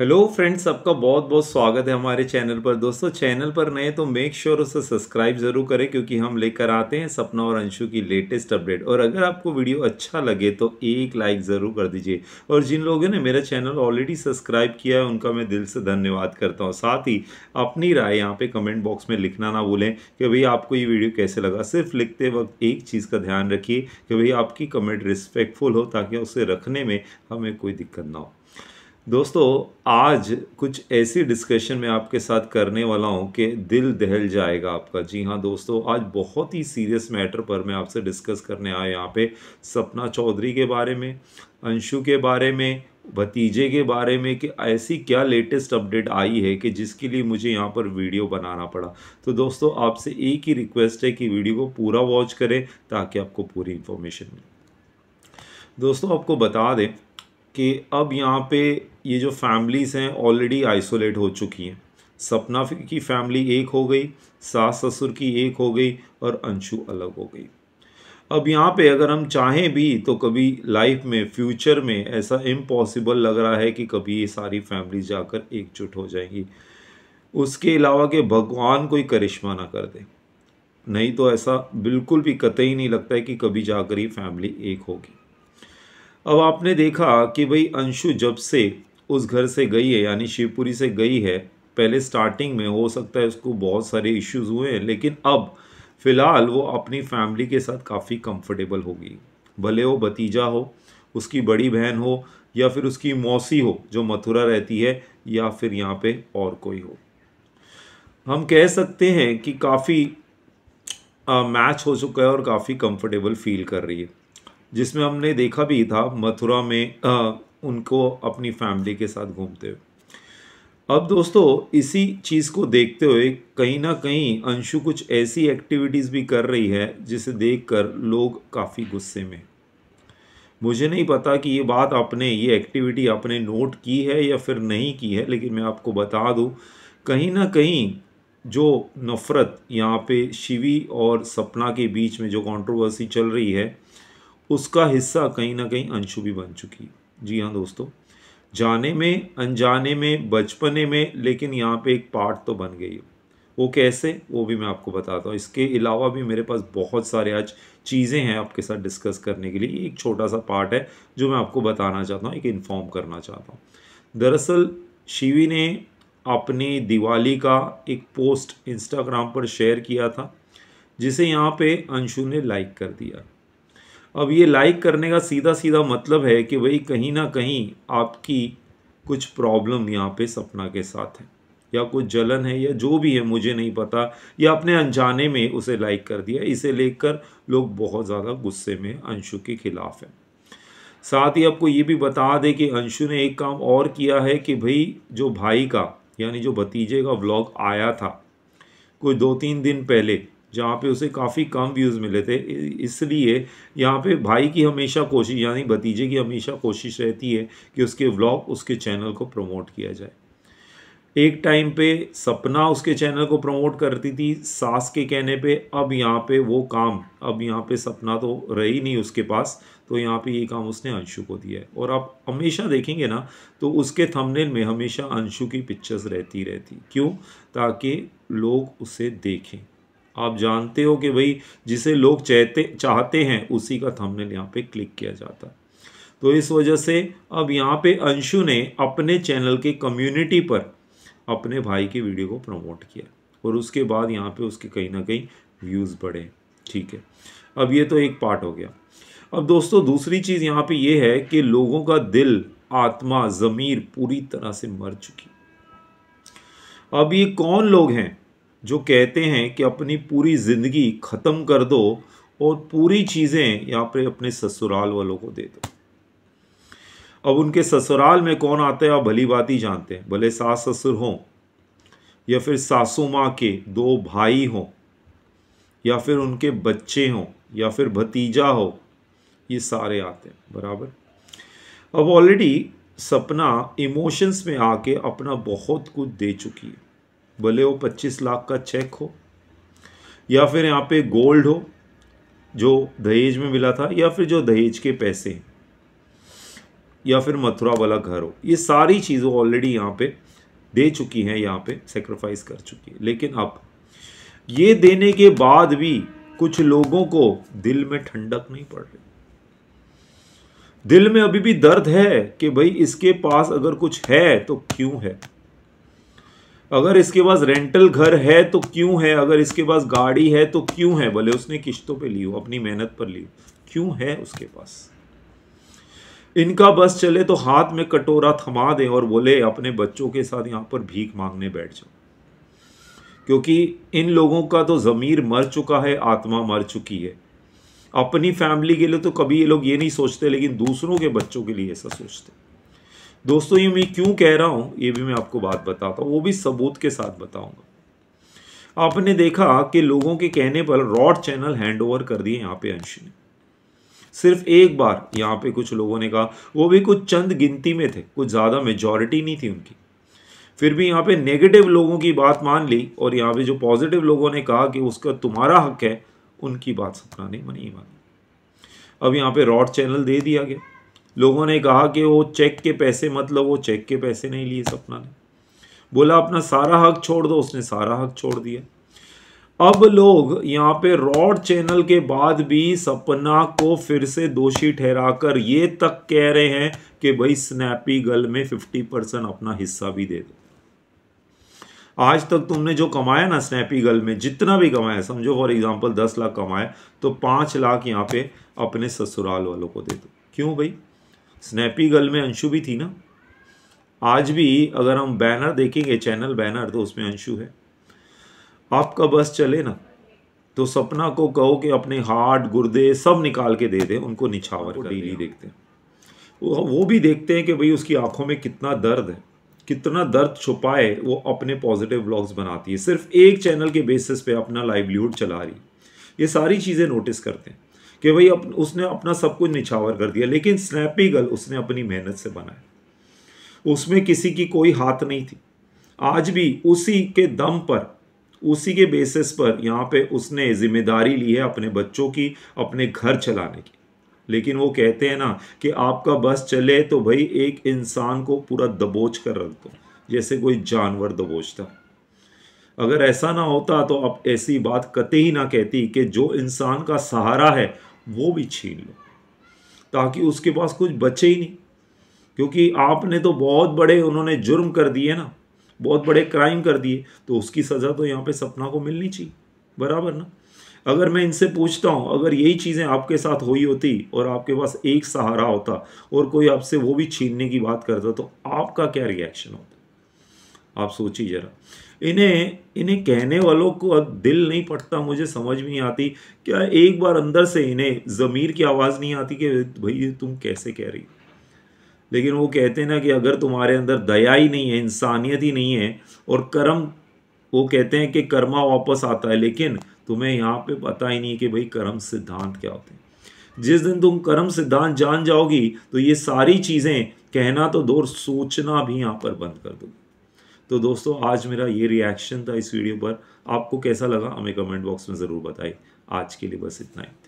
hello friends आपका बहुत बहुत स्वागत है हमारे चैनल पर दोस्तों चैनल पर नए तो मेक श्योर उसे सब्सक्राइब ज़रूर करें क्योंकि हम लेकर आते हैं सपना और अंशु की लेटेस्ट अपडेट और अगर आपको वीडियो अच्छा लगे तो एक लाइक ज़रूर कर दीजिए और जिन लोगों ने मेरा चैनल ऑलरेडी सब्सक्राइब किया है उनका मैं दिल से धन्यवाद करता हूँ साथ ही अपनी राय यहाँ पर कमेंट बॉक्स में लिखना ना भूलें कि भाई आपको ये वीडियो कैसे लगा सिर्फ लिखते वक्त एक चीज़ का ध्यान रखिए कि भाई आपकी कमेंट रिस्पेक्टफुल हो ताकि उसे रखने में हमें कोई दिक्कत ना हो दोस्तों आज कुछ ऐसी डिस्कशन मैं आपके साथ करने वाला हूँ कि दिल दहल जाएगा आपका जी हाँ दोस्तों आज बहुत ही सीरियस मैटर पर मैं आपसे डिस्कस करने आया यहाँ पे सपना चौधरी के बारे में अंशु के बारे में भतीजे के बारे में कि ऐसी क्या लेटेस्ट अपडेट आई है कि जिसके लिए मुझे यहाँ पर वीडियो बनाना पड़ा तो दोस्तों आपसे एक ही रिक्वेस्ट है कि वीडियो को पूरा वॉच करें ताकि आपको पूरी इन्फॉर्मेशन मिले दोस्तों आपको बता दें कि अब यहाँ पे ये जो फैमिलीज़ हैं ऑलरेडी आइसोलेट हो चुकी हैं सपना की फैमिली एक हो गई सास ससुर की एक हो गई और अंशु अलग हो गई अब यहाँ पे अगर हम चाहें भी तो कभी लाइफ में फ्यूचर में ऐसा इम्पॉसिबल लग रहा है कि कभी ये सारी फैमिली जाकर एकजुट हो जाएंगी उसके अलावा के भगवान कोई करिश्मा ना कर दे नहीं तो ऐसा बिल्कुल भी कतई नहीं लगता है कि कभी जाकर ही फैमिली एक होगी अब आपने देखा कि भाई अंशु जब से उस घर से गई है यानी शिवपुरी से गई है पहले स्टार्टिंग में हो सकता है उसको बहुत सारे इश्यूज हुए हैं लेकिन अब फ़िलहाल वो अपनी फैमिली के साथ काफ़ी कंफर्टेबल होगी भले वो भतीजा हो उसकी बड़ी बहन हो या फिर उसकी मौसी हो जो मथुरा रहती है या फिर यहाँ पे और कोई हो हम कह सकते हैं कि काफ़ी मैच हो चुका है और काफ़ी कंफर्टेबल फील कर रही है जिसमें हमने देखा भी था मथुरा में आ, उनको अपनी फैमिली के साथ घूमते हुए अब दोस्तों इसी चीज़ को देखते हुए कहीं ना कहीं अंशु कुछ ऐसी एक्टिविटीज़ भी कर रही है जिसे देखकर लोग काफ़ी गुस्से में मुझे नहीं पता कि ये बात आपने ये एक्टिविटी आपने नोट की है या फिर नहीं की है लेकिन मैं आपको बता दूँ कहीं ना कहीं जो नफ़रत यहाँ पे शिवी और सपना के बीच में जो कंट्रोवर्सी चल रही है उसका हिस्सा कहीं ना कहीं अंशु भी बन चुकी है जी हाँ दोस्तों जाने में अनजाने में बचपने में लेकिन यहाँ पे एक पार्ट तो बन गई है वो कैसे वो भी मैं आपको बताता हूँ इसके अलावा भी मेरे पास बहुत सारे आज चीज़ें हैं आपके साथ डिस्कस करने के लिए एक छोटा सा पार्ट है जो मैं आपको बताना चाहता हूँ एक इन्फॉर्म करना चाहता हूँ दरअसल शिवी ने अपनी दिवाली का एक पोस्ट इंस्टाग्राम पर शेयर किया था जिसे यहाँ पे अंशु ने लाइक कर दिया अब ये लाइक करने का सीधा सीधा मतलब है कि भाई कहीं ना कहीं आपकी कुछ प्रॉब्लम यहाँ पे सपना के साथ है या कुछ जलन है या जो भी है मुझे नहीं पता या आपने अनजाने में उसे लाइक कर दिया इसे लेकर लोग बहुत ज़्यादा गुस्से में अंशु के खिलाफ है साथ ही आपको ये भी बता दें कि अंशु ने एक काम और किया है कि भाई जो भाई का यानी जो भतीजे का ब्लॉग आया था कोई दो तीन दिन पहले जहाँ पे उसे काफ़ी कम व्यूज़ मिले थे इसलिए यहाँ पे भाई की हमेशा कोशिश यानी भतीजे की हमेशा कोशिश रहती है कि उसके व्लॉग उसके चैनल को प्रमोट किया जाए एक टाइम पे सपना उसके चैनल को प्रमोट करती थी सास के कहने पे अब यहाँ पे वो काम अब यहाँ पे सपना तो रही नहीं उसके पास तो यहाँ पे ये काम उसने अंशु को दिया है और आप हमेशा देखेंगे ना तो उसके थंबनेल में हमेशा अंशु की पिक्चर्स रहती रहती क्यों ताकि लोग उसे देखें आप जानते हो कि भाई जिसे लोग चाहते चाहते हैं उसी का थंबनेल यहाँ पे क्लिक किया जाता है तो इस वजह से अब यहाँ पे अंशु ने अपने चैनल के कम्युनिटी पर अपने भाई की वीडियो को प्रमोट किया और उसके बाद यहाँ पे उसके कहीं ना कहीं व्यूज़ बढ़े ठीक है अब ये तो एक पार्ट हो गया अब दोस्तों दूसरी चीज़ यहाँ पे ये है कि लोगों का दिल आत्मा ज़मीर पूरी तरह से मर चुकी अब ये कौन लोग हैं जो कहते हैं कि अपनी पूरी ज़िंदगी ख़त्म कर दो और पूरी चीज़ें यहाँ पर अपने ससुराल वालों को दे दो अब उनके ससुराल में कौन आते हैं आप भली बात ही जानते हैं भले सास ससुर हों या फिर सासू माँ के दो भाई हों या फिर उनके बच्चे हों या फिर भतीजा हो ये सारे आते हैं बराबर अब ऑलरेडी सपना इमोशंस में आके अपना बहुत कुछ दे चुकी है भले वो पच्चीस लाख का चेक हो या फिर यहाँ पे गोल्ड हो जो दहेज में मिला था या फिर जो दहेज के पैसे या फिर मथुरा वाला घर हो ये सारी चीज़ें ऑलरेडी यहाँ पे दे चुकी हैं यहाँ पे सेक्रीफाइस कर चुकी है लेकिन अब ये देने के बाद भी कुछ लोगों को दिल में ठंडक नहीं पड़ रही दिल में अभी भी दर्द है कि भाई इसके पास अगर कुछ है तो क्यों है अगर इसके पास रेंटल घर है तो क्यों है अगर इसके पास गाड़ी है तो क्यों है भले उसने किश्तों पे ली हो अपनी मेहनत पर ली क्यों है उसके पास इनका बस चले तो हाथ में कटोरा थमा दें और बोले अपने बच्चों के साथ यहाँ पर भीख मांगने बैठ जाओ क्योंकि इन लोगों का तो ज़मीर मर चुका है आत्मा मर चुकी है अपनी फैमिली के लिए तो कभी ये लोग ये नहीं सोचते लेकिन दूसरों के बच्चों के लिए ऐसा सोचते दोस्तों ये मैं क्यों कह रहा हूँ ये भी मैं आपको बात बताता हूँ वो भी सबूत के साथ बताऊंगा आपने देखा कि लोगों के कहने पर रॉड चैनल हैंडओवर कर दिए यहाँ पे अंश ने सिर्फ एक बार यहाँ पे कुछ लोगों ने कहा वो भी कुछ चंद गिनती में थे कुछ ज़्यादा मेजोरिटी नहीं थी उनकी फिर भी यहाँ पे नेगेटिव लोगों की बात मान ली और यहाँ पे जो पॉजिटिव लोगों ने कहा कि उसका तुम्हारा हक है उनकी बात सपना ने मनी मानी अब यहाँ पे रॉड चैनल दे दिया गया लोगों ने कहा कि वो चेक के पैसे मतलब वो चेक के पैसे नहीं लिए सपना ने बोला अपना सारा हक छोड़ दो उसने सारा हक छोड़ दिया अब लोग यहाँ पे रॉड चैनल के बाद भी सपना को फिर से दोषी ठहराकर ये तक कह रहे हैं कि भाई स्नैपी गल में फिफ्टी परसेंट अपना हिस्सा भी दे दो आज तक तुमने जो कमाया ना स्नैपी गल में जितना भी कमाया समझो फॉर एग्जांपल दस लाख कमाया तो पांच लाख यहाँ पे अपने ससुराल वालों को दे दो क्यों भाई स्नैपी गर्ल में अंशु भी थी ना आज भी अगर हम बैनर देखेंगे चैनल बैनर तो उसमें अंशु है आपका बस चले ना तो सपना को कहो कि अपने हार्ट गुर्दे सब निकाल के दे दें उनको निछावर को डेली देखते हैं वो, वो भी देखते हैं कि भाई उसकी आंखों में कितना दर्द है कितना दर्द छुपाए वो अपने पॉजिटिव ब्लॉग्स बनाती है सिर्फ एक चैनल के बेसिस पे अपना लाइवलीहुड चला रही ये सारी चीज़ें नोटिस करते हैं कि भाई अप, उसने अपना सब कुछ निछावर कर दिया लेकिन स्नैपी गल उसने अपनी मेहनत से बनाया उसमें किसी की कोई हाथ नहीं थी आज भी उसी के दम पर उसी के बेसिस पर यहाँ पे उसने जिम्मेदारी ली है अपने बच्चों की अपने घर चलाने की लेकिन वो कहते हैं ना कि आपका बस चले तो भाई एक इंसान को पूरा दबोच कर रख दो जैसे कोई जानवर दबोचता अगर ऐसा ना होता तो आप ऐसी बात कतई ही ना कहती कि जो इंसान का सहारा है वो भी छीन लो ताकि उसके पास कुछ बचे ही नहीं क्योंकि आपने तो बहुत बड़े उन्होंने जुर्म कर दिए ना बहुत बड़े क्राइम कर दिए तो उसकी सज़ा तो यहाँ पे सपना को मिलनी चाहिए बराबर ना अगर मैं इनसे पूछता हूँ अगर यही चीज़ें आपके साथ हुई होती और आपके पास एक सहारा होता और कोई आपसे वो भी छीनने की बात करता तो आपका क्या रिएक्शन होता आप सोचिए जरा इन्हें इन्हें कहने वालों को अब दिल नहीं पटता मुझे समझ नहीं आती क्या एक बार अंदर से इन्हें ज़मीर की आवाज़ नहीं आती कि भाई तुम कैसे कह रही लेकिन वो कहते हैं ना कि अगर तुम्हारे अंदर दया ही नहीं है इंसानियत ही नहीं है और कर्म वो कहते हैं कि कर्मा वापस आता है लेकिन तुम्हें यहाँ पे पता ही नहीं कि भाई कर्म सिद्धांत क्या होते हैं जिस दिन तुम कर्म सिद्धांत जान जाओगी तो ये सारी चीज़ें कहना तो दूर सोचना भी यहाँ पर बंद कर दोगे तो दोस्तों आज मेरा ये रिएक्शन था इस वीडियो पर आपको कैसा लगा हमें कमेंट बॉक्स में ज़रूर बताइए आज के लिए बस इतना ही